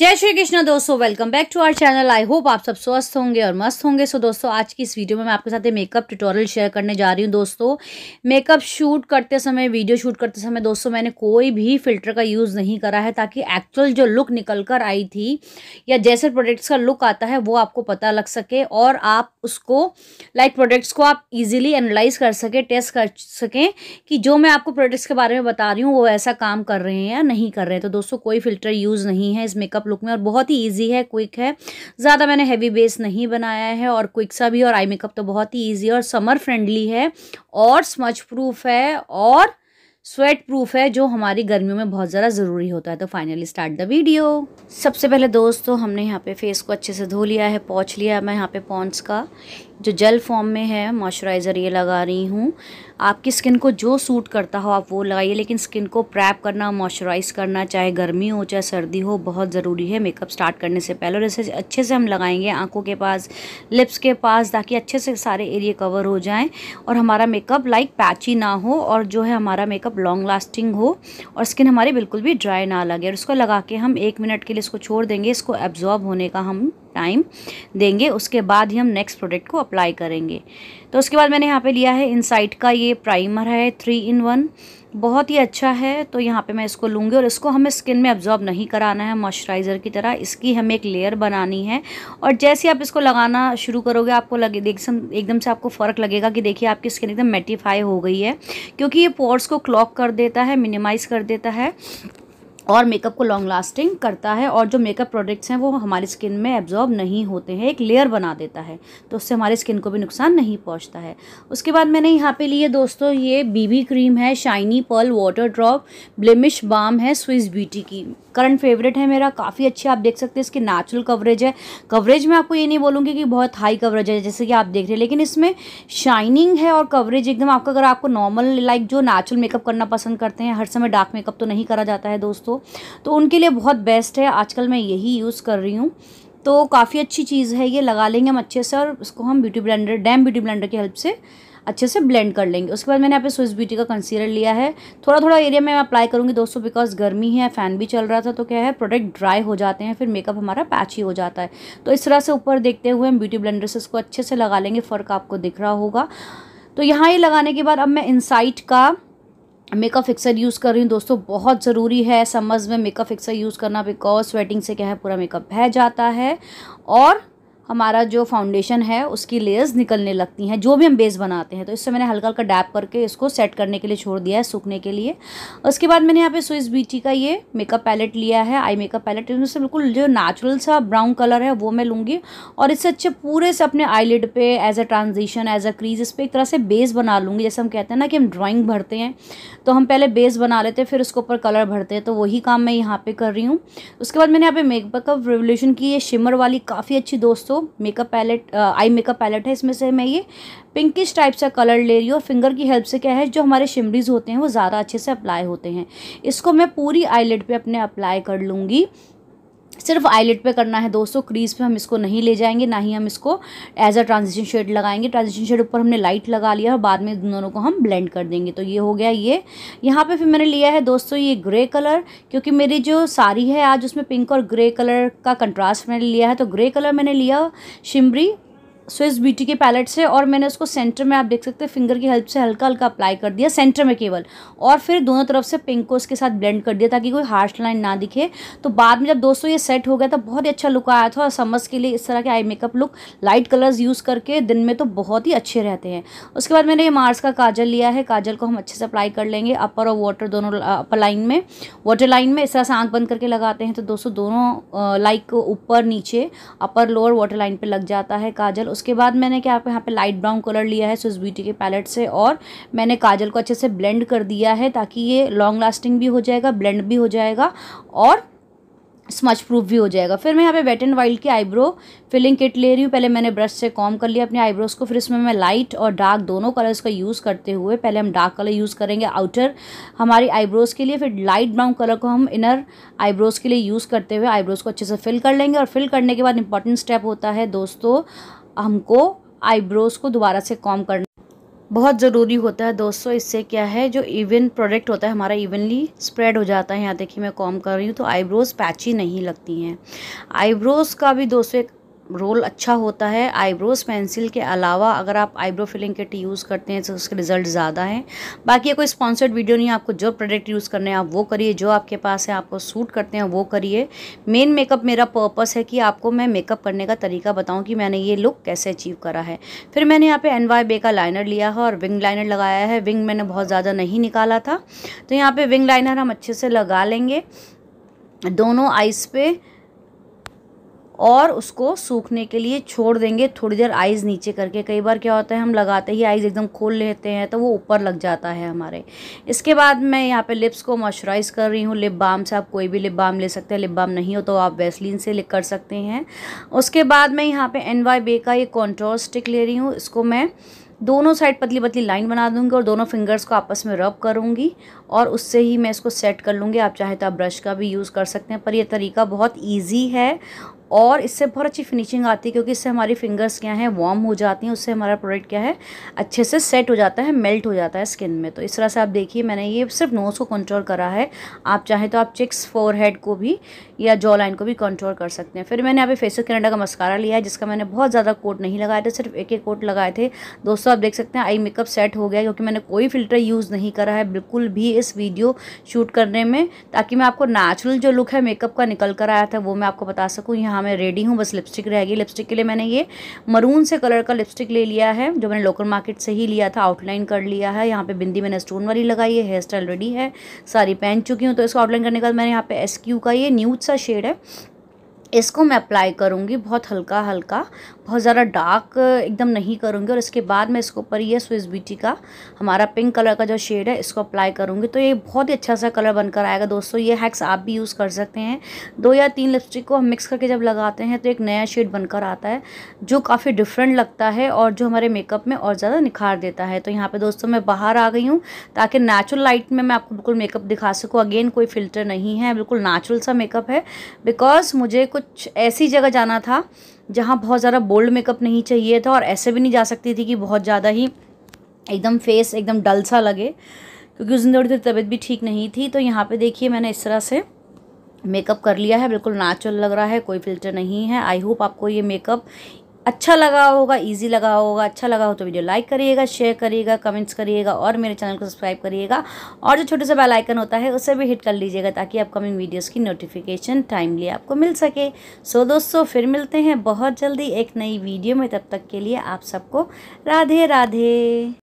जय श्री कृष्णा दोस्तों welcome back to our channel I hope आप सब स्वस्थ होंगे और मस्त होंगे सो so, दोस्तों आज की इस वीडियो में मैं आपके साथ मेकअप ट्यूटोरियल शेयर करने जा रही हूँ दोस्तों मेकअप शूट करते समय वीडियो शूट करते समय दोस्तों मैंने कोई भी फिल्टर का यूज़ नहीं करा है ताकि एक्चुअल जो लुक निकल कर आई थी या जैसे प्रोडक्ट्स का लुक आता है वो आपको पता लग सके और आप उसको लाइक like, प्रोडक्ट्स को आप ईजिली एनालाइज कर सकें टेस्ट कर सकें कि जो मैं आपको प्रोडक्ट्स के बारे में बता रही हूँ वो ऐसा काम कर रहे हैं या नहीं कर रहे हैं तो दोस्तों कोई फिल्टर यूज़ नहीं है इस मेकअप लुक में और बहुत ही ईजी है क्विक है ज़्यादा मैंने हैवी बेस नहीं बनाया है और क्विक सा भी और आई मेकअप तो बहुत ही ईजी और समर फ्रेंडली है और स्मच प्रूफ है और स्वेट प्रूफ है जो हमारी गर्मियों में बहुत ज़्यादा ज़रूरी होता है तो फाइनली स्टार्ट द वीडियो सबसे पहले दोस्तों हमने यहाँ पे फेस को अच्छे से धो लिया है पहुँच लिया है मैं यहाँ पे पॉन्स का जो जेल फॉर्म में है मॉइस्चराइज़र ये लगा रही हूँ आपकी स्किन को जो सूट करता हो आप वो लगाइए लेकिन स्किन को प्रैप करना मॉइस्चराइज़ करना चाहे गर्मी हो चाहे सर्दी हो बहुत ज़रूरी है मेकअप स्टार्ट करने से पहले और इसे अच्छे से हम लगाएंगे आँखों के पास लिप्स के पास ताकि अच्छे से सारे एरिए कवर हो जाएँ और हमारा मेकअप लाइक पैची ना हो और जो है हमारा मेकअप लॉन्ग लास्टिंग हो और स्किन हमारी बिल्कुल भी ड्राई ना लगे और उसको लगा के हम एक मिनट के लिए इसको छोड़ देंगे इसको एब्जॉर्ब होने का हम टाइम देंगे उसके बाद ही हम नेक्स्ट प्रोडक्ट को अप्लाई करेंगे तो उसके बाद मैंने यहाँ पे लिया है इनसाइट का ये प्राइमर है थ्री इन वन बहुत ही अच्छा है तो यहाँ पे मैं इसको लूँगी और इसको हमें स्किन में अब्जॉर्ब नहीं कराना है मॉइस्चराइज़र की तरह इसकी हमें एक लेयर बनानी है और जैसे आप इसको लगाना शुरू करोगे आपको लगे एकदम से आपको फ़र्क लगेगा कि देखिए आपकी स्किन एकदम मेटिफाई हो गई है क्योंकि ये पोर्स को क्लॉक कर देता है मिनिमाइज़ कर देता है और मेकअप को लॉन्ग लास्टिंग करता है और जो मेकअप प्रोडक्ट्स हैं वो हमारी स्किन में एब्जॉर्ब नहीं होते हैं एक लेयर बना देता है तो उससे हमारी स्किन को भी नुकसान नहीं पहुंचता है उसके बाद मैंने यहाँ पे लिए दोस्तों ये बीबी क्रीम है shiny pearl water drop blemish balm है स्विस ब्यूटी की करंट फेवरेट है मेरा काफ़ी अच्छी आप देख सकते हैं इसकी नेचुरल कवरेज है कवरेज में आपको ये नहीं बोलूँगी कि बहुत हाई कवरेज है जैसे कि आप देख रहे हैं लेकिन इसमें शाइनिंग है और कवरेज एकदम आपका अगर आपको नॉर्मल लाइक जो नेचुरल मेकअप करना पसंद करते हैं हर समय डार्क मेकअप तो नहीं करा जाता है दोस्तों तो उनके लिए बहुत बेस्ट है आजकल मैं यही यूज़ कर रही हूँ तो काफ़ी अच्छी चीज़ है ये लगा लेंगे हम अच्छे से और इसको हम beauty blender damp beauty blender की हेल्प से अच्छे से ब्लेंड कर लेंगे उसके बाद मैंने यहाँ पे स्विस ब्यूटी का कंसीलर लिया है थोड़ा थोड़ा एरिया में मैं अप्लाई करूँगी दोस्तों बिकॉज गर्मी है फ़ैन भी चल रहा था तो क्या है प्रोडक्ट ड्राई हो जाते हैं फिर मेकअप हमारा पैच ही हो जाता है तो इस तरह से ऊपर देखते हुए हम ब्यूटी ब्लेंडर से इसको अच्छे से लगा लेंगे फ़र्क आपको दिख रहा होगा तो यहाँ ये लगाने के बाद अब मैं इनसाइट का मेकअप फिक्सर यूज़ कर रही हूँ दोस्तों बहुत ज़रूरी है समझ में मेकअप फिक्सर यूज़ करना बिकॉज स्वेटिंग से क्या है पूरा मेकअप बह जाता है और हमारा जो फाउंडेशन है उसकी लेयर्स निकलने लगती हैं जो भी हम बेस बनाते हैं तो इससे मैंने हल्का हल्का डैप करके इसको सेट करने के लिए छोड़ दिया है सूखने के लिए उसके बाद मैंने यहाँ पे स्विस बीटी का ये मेकअप पैलेट लिया है आई मेकअप पैलेट इसमें से बिल्कुल जो नेचुरल सा ब्राउन कलर है वो मैं लूँगी और इससे अच्छे पूरे से अपने आईलिड पर as a transition as a crease इस पर एक तरह से बेस बना लूँगी जैसे हम कहते हैं ना कि हम ड्राॅइंग भरते हैं तो हम पहले बेस बना लेते हैं फिर उसके ऊपर कलर भरते हैं तो वही काम मैं यहाँ पर कर रही हूँ उसके बाद मैंने यहाँ पे मेकअप रेवोल्यूशन की ये शिमर वाली काफ़ी अच्छी दोस्तों makeup palette eye makeup palette है इसमें से मैं ये पिंकिश टाइप से कलर ले रही हूँ फिंगर की हेल्प से क्या है जो हमारे शिमरीज़ होते हैं वो ज़्यादा अच्छे से अप्लाई होते हैं इसको मैं पूरी आईलेट पे अपने अप्लाई कर लूँगी सिर्फ आईलेट पे करना है दोस्तों क्रीज पे हम इसको नहीं ले जाएंगे ना ही हम इसको एज अ ट्रांजिशन शेड लगाएंगे ट्रांजिशन शेड ऊपर हमने लाइट लगा लिया और बाद में दोनों को हम ब्लेंड कर देंगे तो ये हो गया ये यहाँ पे फिर मैंने लिया है दोस्तों ये ग्रे कलर क्योंकि मेरी जो साड़ी है आज उसमें पिंक और ग्रे कलर का कंट्रास्ट मैंने लिया है तो ग्रे कलर मैंने लिया शिमरी स्विस ब्यूटी के पैलेट से और मैंने उसको सेंटर में आप देख सकते हैं फिंगर की हेल्प से हल्का हल्का अप्लाई कर दिया सेंटर में केवल और फिर दोनों तरफ से पिंक को उसके साथ ब्लेंड कर दिया ताकि कोई हार्श लाइन ना दिखे तो बाद में जब दोस्तों ये सेट हो गया था बहुत ही अच्छा लुक आया था और समर्स के लिए इस तरह के eye makeup look light colours use करके दिन में तो बहुत ही अच्छे रहते हैं उसके बाद मैंने ये मार्स का काजल लिया है काजल को हम अच्छे से अप्लाई कर लेंगे अपर और वाटर दोनों अपर लाइन में वाटर लाइन में इस तरह से आँख बंद करके लगाते हैं तो दोस्तों दोनों लाइक ऊपर नीचे अपर लोअर वाटर लाइन पर लग जाता है काजल उस उसके बाद मैंने क्या यहाँ पे लाइट ब्राउन कलर लिया है स्विस ब्यूटी के पैलेट से और मैंने काजल को अच्छे से ब्लेंड कर दिया है ताकि ये लॉन्ग लास्टिंग भी हो जाएगा ब्लेंड भी हो जाएगा और स्मच प्रूफ भी हो जाएगा फिर मैं यहाँ पे वेट एंड वाइल्ड की आईब्रो फिलिंग किट ले रही हूँ पहले मैंने ब्रश से कॉम कर लिया अपने आईब्रोज़ को फिर इसमें मैं लाइट और डार्क दोनों कलर्स का यूज़ करते हुए पहले हम डार्क कलर यूज़ करेंगे आउटर हमारी आईब्रोज़ के लिए फिर लाइट ब्राउन कलर को हम इनर आईब्रोज़ के लिए यूज़ करते हुए आईब्रोज़ को अच्छे से फिल कर लेंगे और फिल करने के बाद इंपॉर्टेंट स्टेप होता है दोस्तों हमको आईब्रोज़ को दोबारा से कॉम करना बहुत ज़रूरी होता है दोस्तों इससे क्या है जो इवन प्रोडक्ट होता है हमारा इवनली स्प्रेड हो जाता है यहाँ देखिए मैं कॉम कर रही हूँ तो आईब्रोज़ पैची नहीं लगती हैं आईब्रोज़ का भी दोस्तों एक रोल अच्छा होता है आईब्रोज़ पेंसिल के अलावा अगर आप आईब्रो फिलिंग किट यूज़ करते हैं तो उसके रिज़ल्ट ज़्यादा हैं बाकी कोई स्पॉन्सर्ड वीडियो नहीं आपको जो प्रोडक्ट यूज़ करने हैं आप वो करिए जो आपके पास है आपको सूट करते हैं वो करिए मेन मेकअप मेरा पर्पस है कि आपको मैं मेकअप करने का तरीका बताऊँ कि मैंने ये लुक कैसे अचीव करा है फिर मैंने यहाँ पर एन वाई बे का लाइनर लिया है और विंग लाइनर लगाया है विंग मैंने बहुत ज़्यादा नहीं निकाला था तो यहाँ पर विंग लाइनर हम अच्छे से लगा लेंगे दोनों आइस पे और उसको सूखने के लिए छोड़ देंगे थोड़ी देर आइज़ नीचे करके कई बार क्या होता है हम लगाते ही आइज़ एकदम खोल लेते हैं तो वो ऊपर लग जाता है हमारे इसके बाद मैं यहाँ पे लिप्स को मॉइस्चराइज़ कर रही हूँ लिप बाम से आप कोई भी लिप बाम ले सकते हैं लिप बाम नहीं हो तो आप वेस्लिन से कर सकते हैं उसके बाद मैं यहाँ पर एन वाई बे का ये कॉन्ट्रोल स्टिक ले रही हूँ इसको मैं दोनों साइड पतली पतली लाइन बना दूंगी और दोनों फिंगर्स को आपस में रब करूंगी और उससे ही मैं इसको सेट कर लूँगी आप चाहे तो आप ब्रश का भी यूज़ कर सकते हैं पर यह तरीका बहुत ईजी है और इससे बहुत अच्छी फिनिशिंग आती है क्योंकि इससे हमारी फिंगर्स क्या हैं वार्म हो जाती हैं उससे हमारा प्रोडक्ट क्या है अच्छे से सेट हो जाता है मेल्ट हो जाता है स्किन में तो इस तरह से आप देखिए मैंने ये सिर्फ नोज़ को कंट्रोल करा है आप चाहें तो आप चिक्स फोर को भी या जॉ लाइन को भी कंट्रोल कर सकते हैं फिर मैंने आप पे फेसो कैनेडा का मस्कारा लिया है जिसका मैंने बहुत ज़्यादा कोट नहीं लगाया था सिर्फ एक एक कोट लगाए थे दोस्तों आप देख सकते हैं आई मेकअप सेट हो गया क्योंकि मैंने कोई फिल्टर यूज़ नहीं करा है बिल्कुल भी इस वीडियो शूट करने में ताकि मैं आपको नेचुरल जो लुक है मेकअप का निकल कर आया था वो मैं आपको बता सकूँ यहाँ हाँ मैं रेडी हूँ बस लिपस्टिक रहेगी लिपस्टिक के लिए मैंने ये मरून से कलर का लिपस्टिक ले लिया है जो मैंने लोकल मार्केट से ही लिया था आउटलाइन कर लिया है यहाँ पे बिंदी मैंने स्टोन वाली लगाई है हेयर स्टाइल रेडी है सारी पहन चुकी हूँ तो इसको आउटलाइन करने के बाद मैंने यहाँ पे एस का ये न्यूज सा शेड है इसको मैं अप्लाई करूँगी बहुत हल्का हल्का बहुत ज़्यादा डार्क एकदम नहीं करूँगी और इसके बाद मैं इसके ऊपर ये स्विस बीटी का हमारा पिंक कलर का जो शेड है इसको अप्लाई करूँगी तो ये बहुत ही अच्छा सा कलर बनकर आएगा दोस्तों ये हैक्स आप भी यूज़ कर सकते हैं दो या तीन लिपस्टिक को हम मिक्स करके जब लगाते हैं तो एक नया शेड बनकर आता है जो काफ़ी डिफरेंट लगता है और जो हमारे मेकअप में और ज़्यादा निखार देता है तो यहाँ पर दोस्तों मैं बाहर आ गई हूँ ताकि नेचुरल लाइट में मैं आपको बिल्कुल मेकअप दिखा सकूँ अगेन कोई फिल्टर नहीं है बिल्कुल नेचुरल सा मेकअप है बिकॉज मुझे कुछ ऐसी जगह जाना था जहाँ बहुत ज़्यादा बोल्ड मेकअप नहीं चाहिए था और ऐसे भी नहीं जा सकती थी कि बहुत ज़्यादा ही एकदम फेस एकदम डल सा लगे क्योंकि उस दिन थोड़ी थोड़ी तबीयत भी ठीक नहीं थी तो यहाँ पे देखिए मैंने इस तरह से मेकअप कर लिया है बिल्कुल नेचुरल लग रहा है कोई फिल्टर नहीं है आई होप आपको ये मेकअप अच्छा लगा होगा इजी लगा होगा अच्छा लगा हो तो वीडियो लाइक करिएगा शेयर करिएगा कमेंट्स करिएगा और मेरे चैनल को सब्सक्राइब करिएगा और जो छोटे सा बेल आइकन होता है उसे भी हिट कर लीजिएगा ताकि अपकमिंग वीडियोस की नोटिफिकेशन टाइमली आपको मिल सके सो so, दोस्तों फिर मिलते हैं बहुत जल्दी एक नई वीडियो में तब तक के लिए आप सबको राधे राधे